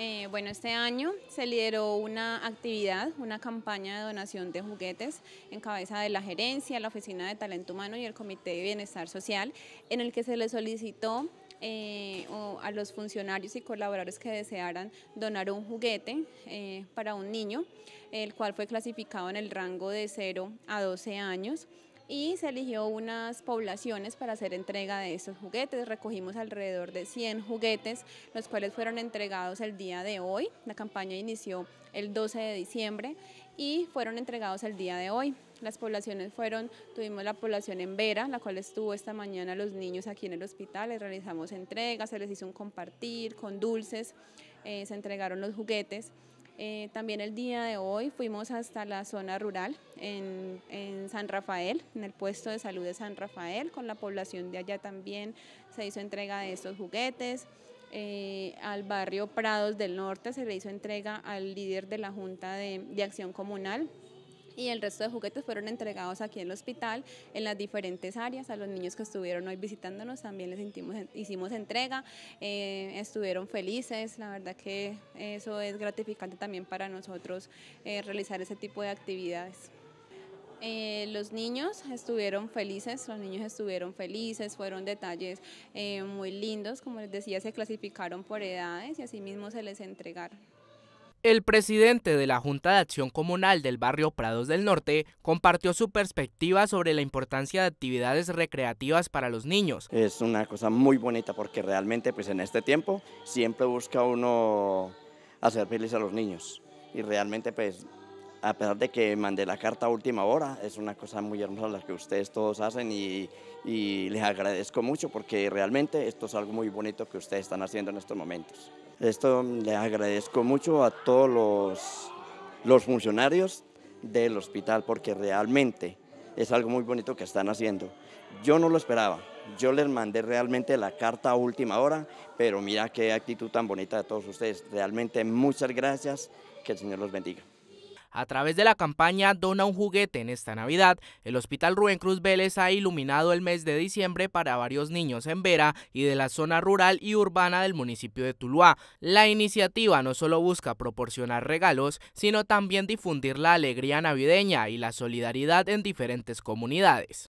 Eh, bueno, este año se lideró una actividad, una campaña de donación de juguetes en cabeza de la gerencia, la Oficina de Talento Humano y el Comité de Bienestar Social, en el que se le solicitó eh, a los funcionarios y colaboradores que desearan donar un juguete eh, para un niño, el cual fue clasificado en el rango de 0 a 12 años y se eligió unas poblaciones para hacer entrega de esos juguetes. Recogimos alrededor de 100 juguetes, los cuales fueron entregados el día de hoy. La campaña inició el 12 de diciembre y fueron entregados el día de hoy. Las poblaciones fueron, tuvimos la población en Vera, la cual estuvo esta mañana los niños aquí en el hospital, les realizamos entregas, se les hizo un compartir con dulces, eh, se entregaron los juguetes. Eh, también el día de hoy fuimos hasta la zona rural en, San Rafael, en el puesto de salud de San Rafael, con la población de allá también se hizo entrega de estos juguetes. Eh, al barrio Prados del Norte se le hizo entrega al líder de la Junta de Acción Comunal, y el resto de juguetes fueron entregados aquí en el hospital en las diferentes áreas. A los niños que estuvieron hoy visitándonos también les hicimos entrega, eh, estuvieron felices, la verdad que eso es gratificante también para nosotros eh, realizar ese tipo de actividades. Eh, los niños estuvieron felices, los niños estuvieron felices, fueron detalles muy lindos, como les decía, se clasificaron por edades y así mismo se les entregaron. El presidente de la Junta de Acción Comunal del barrio Prados del Norte compartió su perspectiva sobre la importancia de actividades recreativas para los niños. Es una cosa muy bonita porque realmente pues en este tiempo siempre busca uno hacer feliz a los niños y realmente pues a pesar de que mandé la carta a última hora, es una cosa muy hermosa la que ustedes todos hacen y les agradezco mucho porque realmente esto es algo muy bonito que ustedes están haciendo en estos momentos. Esto le agradezco mucho a todos los, los funcionarios del hospital porque realmente es algo muy bonito que están haciendo. Yo no lo esperaba, yo les mandé realmente la carta a última hora, pero mira qué actitud tan bonita de todos ustedes. Realmente muchas gracias, que el Señor los bendiga. A través de la campaña Dona un juguete en esta Navidad, el Hospital Rubén Cruz Vélez ha iluminado el mes de diciembre para varios niños en Vera y de la zona rural y urbana del municipio de Tuluá. La iniciativa no solo busca proporcionar regalos, sino también difundir la alegría navideña y la solidaridad en diferentes comunidades.